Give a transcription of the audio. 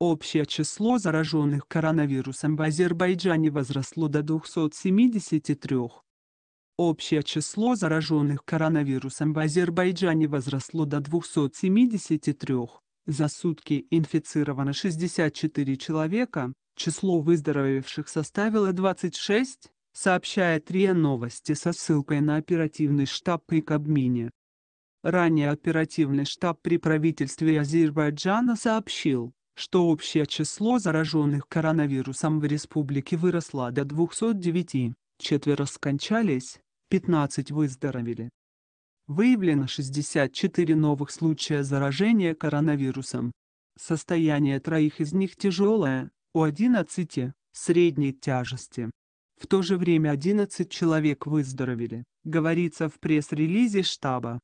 Общее число зараженных коронавирусом в Азербайджане возросло до 273. Общее число зараженных коронавирусом в Азербайджане возросло до 273. За сутки инфицировано 64 человека, число выздоровевших составило 26, сообщает РИА Новости со ссылкой на оперативный штаб при Кабмине. Ранее оперативный штаб при правительстве Азербайджана сообщил, что общее число зараженных коронавирусом в республике выросло до 209, четверо скончались, 15 выздоровели. Выявлено 64 новых случая заражения коронавирусом. Состояние троих из них тяжелое, у 11 – средней тяжести. В то же время 11 человек выздоровели, говорится в пресс-релизе штаба.